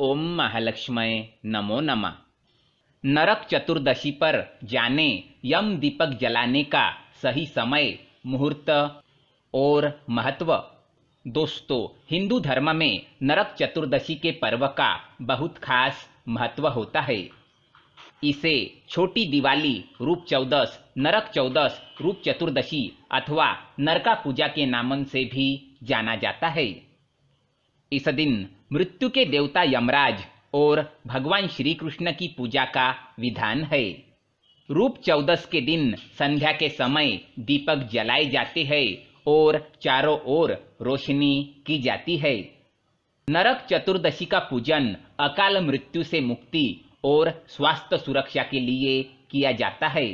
ओम महालक्ष्मय नमो नमः नरक चतुर्दशी पर जाने यम दीपक जलाने का सही समय मुहूर्त और महत्व दोस्तों हिंदू धर्म में नरक चतुर्दशी के पर्व का बहुत खास महत्व होता है इसे छोटी दिवाली रूप चौदस नरक चौदस रूप चतुर्दशी अथवा नरका पूजा के नामन से भी जाना जाता है इस दिन मृत्यु के देवता यमराज और भगवान श्री कृष्ण की पूजा का विधान है रूप चौदस के दिन संध्या के समय दीपक जलाए जाते हैं और चारों ओर रोशनी की जाती है नरक चतुर्दशी का पूजन अकाल मृत्यु से मुक्ति और स्वास्थ्य सुरक्षा के लिए किया जाता है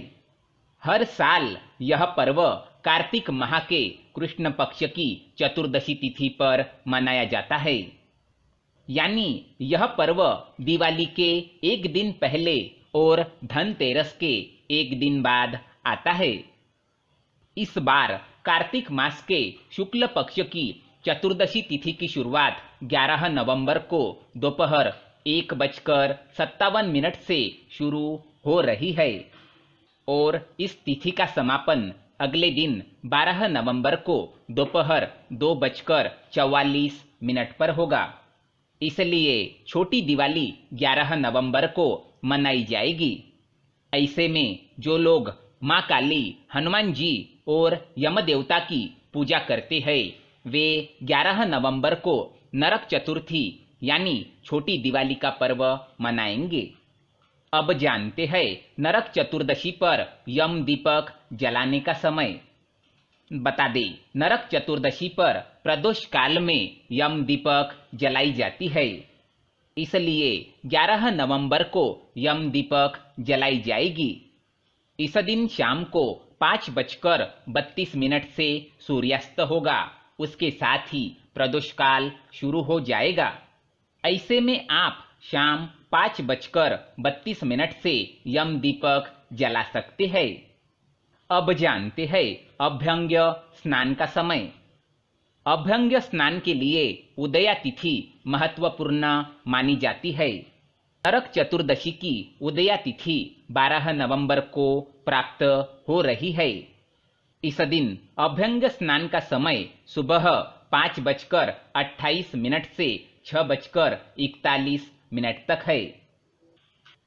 हर साल यह पर्व कार्तिक माह के कृष्ण पक्ष की चतुर्दशी तिथि पर मनाया जाता है यानी यह पर्व दिवाली के एक दिन पहले और धनतेरस के एक दिन बाद आता है इस बार कार्तिक मास के शुक्ल पक्ष की चतुर्दशी तिथि की शुरुआत 11 नवंबर को दोपहर एक बजकर सत्तावन मिनट से शुरू हो रही है और इस तिथि का समापन अगले दिन 12 नवंबर को दोपहर दो बजकर चौवालीस मिनट पर होगा इसलिए छोटी दिवाली 11 नवंबर को मनाई जाएगी ऐसे में जो लोग माँ काली हनुमान जी और यम देवता की पूजा करते हैं वे 11 नवंबर को नरक चतुर्थी यानी छोटी दिवाली का पर्व मनाएंगे अब जानते हैं नरक चतुर्दशी पर यम दीपक जलाने का समय बता दें नरक चतुर्दशी पर प्रदोष काल में यम दीपक जलाई जाती है इसलिए 11 नवंबर को यम दीपक जलाई जाएगी इस दिन शाम को पाँच बजकर बत्तीस मिनट से सूर्यास्त होगा उसके साथ ही प्रदोष काल शुरू हो जाएगा ऐसे में आप शाम पाँच बजकर बत्तीस मिनट से यम दीपक जला सकते हैं अब जानते हैं अभ्यंग्य स्नान का समय अभ्यंग्य स्नान के लिए उदया तिथि महत्वपूर्ण मानी जाती है नरक चतुर्दशी की उदया तिथि 12 नवंबर को प्राप्त हो रही है इस दिन अभ्यंग स्नान का समय सुबह पाँच बजकर अट्ठाईस मिनट से छह बजकर इकतालीस मिनट तक है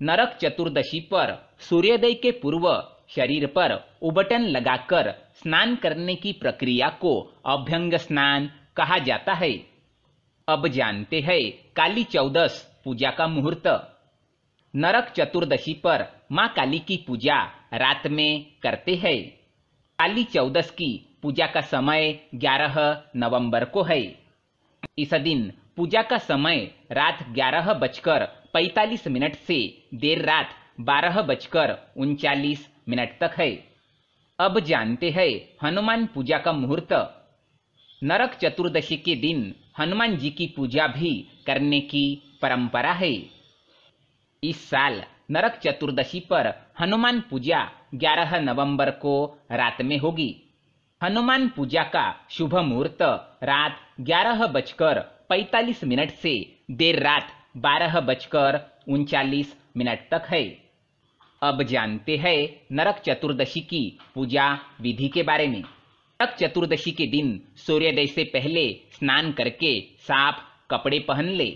नरक चतुर्दशी पर सूर्योदय के पूर्व शरीर पर उबटन लगाकर स्नान करने की प्रक्रिया को अभ्यंग स्नान कहा जाता है अब जानते हैं काली चौदस पूजा का मुहूर्त नरक चतुर्दशी पर माँ काली की पूजा रात में करते हैं काली चौदस की पूजा का समय 11 नवंबर को है इस दिन पूजा का समय रात ग्यारह बजकर 45 मिनट से देर रात बारह बजकर उनचालीस मिनट तक है अब जानते हैं हनुमान पूजा का मुहूर्त नरक चतुर्दशी के दिन हनुमान जी की पूजा भी करने की परंपरा है इस साल नरक चतुर्दशी पर हनुमान पूजा 11 नवंबर को रात में होगी हनुमान पूजा का शुभ मुहूर्त रात ग्यारह बजकर पैतालीस मिनट से देर रात बारह बजकर उनचालीस मिनट तक है अब जानते हैं नरक चतुर्दशी की पूजा विधि के बारे में नरक चतुर्दशी के दिन सूर्योदय से पहले स्नान करके साफ कपड़े पहन ले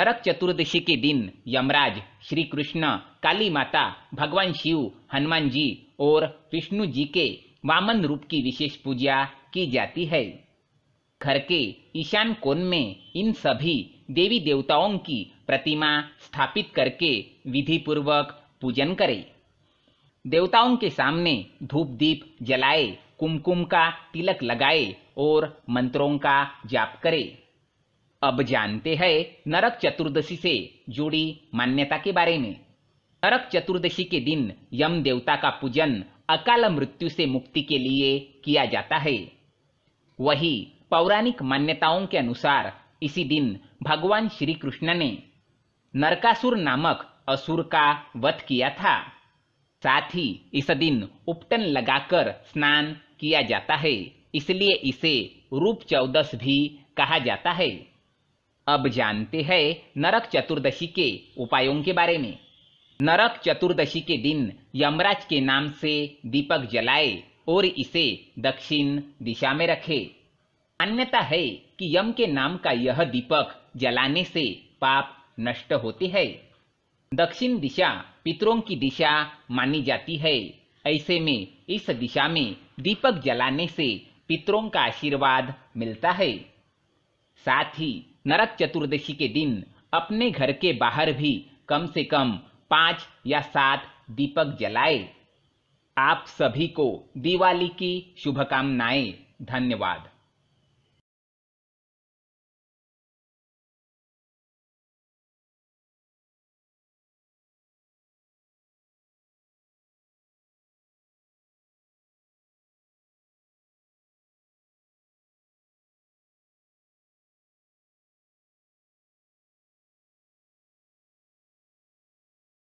नरक चतुर्दशी के दिन यमराज श्री कृष्ण काली माता भगवान शिव हनुमान जी और विष्णु जी के वामन रूप की विशेष पूजा की जाती है घर के ईशान कोण में इन सभी देवी देवताओं की प्रतिमा स्थापित करके विधि पूर्वक पूजन करें देवताओं के सामने धूप दीप जलाए कुमकुम का तिलक लगाए और मंत्रों का जाप करे अब जानते हैं नरक चतुर्दशी से जुड़ी मान्यता के बारे में नरक चतुर्दशी के दिन यम देवता का पूजन अकाल मृत्यु से मुक्ति के लिए किया जाता है वही पौराणिक मान्यताओं के अनुसार इसी दिन भगवान श्री कृष्ण ने नरकासुर नामक असुर का वध किया था साथ ही इस दिन उपटन लगाकर स्नान किया जाता है इसलिए इसे रूप चौदस भी कहा जाता है अब जानते हैं नरक चतुर्दशी के उपायों के बारे में नरक चतुर्दशी के दिन यमराज के नाम से दीपक जलाए और इसे दक्षिण दिशा में रखे अन्यथा है कि यम के नाम का यह दीपक जलाने से पाप नष्ट होते हैं दक्षिण दिशा पितरों की दिशा मानी जाती है ऐसे में इस दिशा में दीपक जलाने से पितरों का आशीर्वाद मिलता है साथ ही नरक चतुर्दशी के दिन अपने घर के बाहर भी कम से कम पाँच या सात दीपक जलाए आप सभी को दिवाली की शुभकामनाएं धन्यवाद